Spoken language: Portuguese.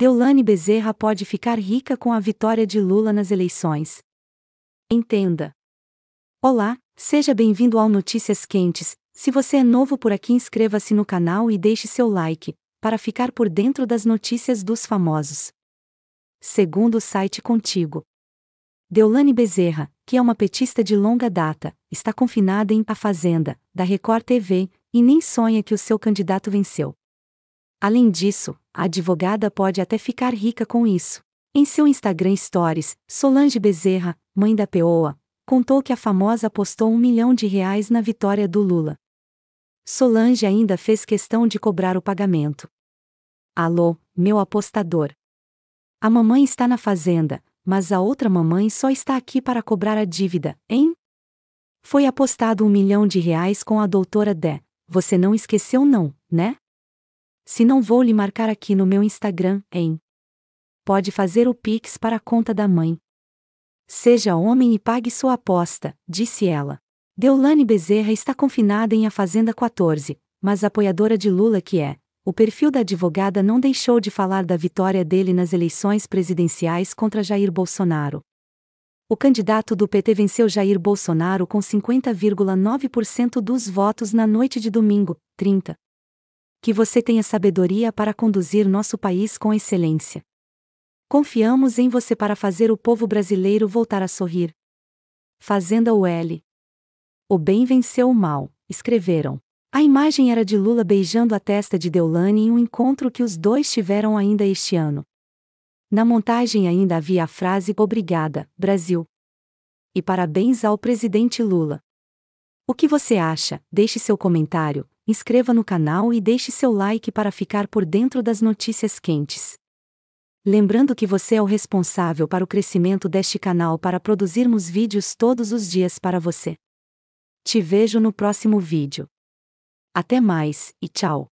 Deulane Bezerra pode ficar rica com a vitória de Lula nas eleições. Entenda. Olá, seja bem-vindo ao Notícias Quentes. Se você é novo por aqui, inscreva-se no canal e deixe seu like, para ficar por dentro das notícias dos famosos. Segundo o site Contigo. Deulane Bezerra, que é uma petista de longa data, está confinada em A Fazenda, da Record TV, e nem sonha que o seu candidato venceu. Além disso, a advogada pode até ficar rica com isso. Em seu Instagram Stories, Solange Bezerra, mãe da Peoa, contou que a famosa apostou um milhão de reais na vitória do Lula. Solange ainda fez questão de cobrar o pagamento. Alô, meu apostador. A mamãe está na fazenda, mas a outra mamãe só está aqui para cobrar a dívida, hein? Foi apostado um milhão de reais com a doutora Dé. Você não esqueceu, não, né? se não vou lhe marcar aqui no meu Instagram, hein? Pode fazer o pix para a conta da mãe. Seja homem e pague sua aposta, disse ela. Deolane Bezerra está confinada em A Fazenda 14, mas apoiadora de Lula que é. O perfil da advogada não deixou de falar da vitória dele nas eleições presidenciais contra Jair Bolsonaro. O candidato do PT venceu Jair Bolsonaro com 50,9% dos votos na noite de domingo, 30 que você tenha sabedoria para conduzir nosso país com excelência. Confiamos em você para fazer o povo brasileiro voltar a sorrir. Fazenda UL. O bem venceu o mal, escreveram. A imagem era de Lula beijando a testa de Deolane em um encontro que os dois tiveram ainda este ano. Na montagem ainda havia a frase Obrigada, Brasil. E parabéns ao presidente Lula. O que você acha? Deixe seu comentário, inscreva no canal e deixe seu like para ficar por dentro das notícias quentes. Lembrando que você é o responsável para o crescimento deste canal para produzirmos vídeos todos os dias para você. Te vejo no próximo vídeo. Até mais e tchau!